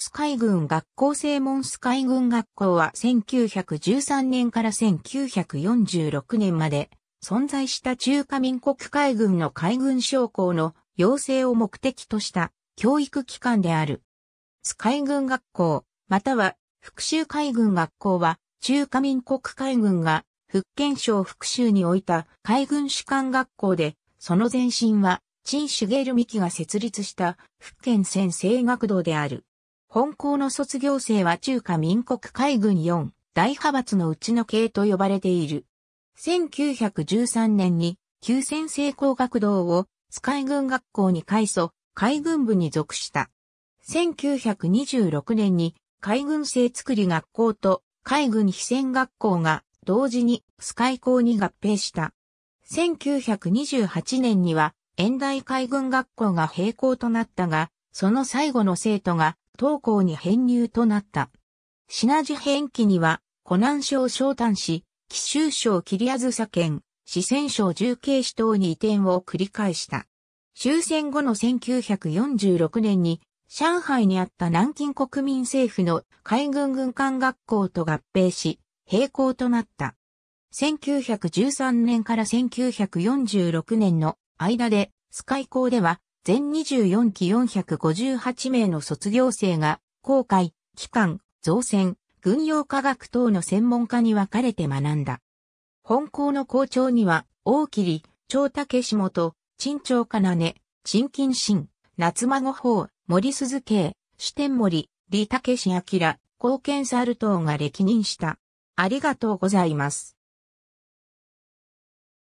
スカイ軍学校正門スカイ軍学校は1913年から1946年まで存在した中華民国海軍の海軍将校の養成を目的とした教育機関である。スカイ軍学校、または復讐海軍学校は中華民国海軍が福建省福州に置いた海軍士官学校で、その前身は陳茂美紀が設立した福建先生学堂である。本校の卒業生は中華民国海軍4大派閥のうちの系と呼ばれている。1913年に旧先成工学堂をスカイ軍学校に改祖、海軍部に属した。1926年に海軍制作り学校と海軍非戦学校が同時にスカイ校に合併した。1928年には遠大海軍学校が閉校となったが、その最後の生徒が東高に編入となった。品地編記には、湖南省昇丹市、紀州省桐梓県、四川省重慶市等に移転を繰り返した。終戦後の1946年に、上海にあった南京国民政府の海軍軍艦学校と合併し、閉行となった。1913年から1946年の間で、スカイ校では全24期458名の卒業生が、航海、機関、造船、軍用科学等の専門家に分かれて学んだ。本校の校長には、大桐、長竹下元、陳長かなね、陳金新、夏孫法、森鈴慶、主天森、李武志明、貢献サル等が歴任した。ありがとうございます。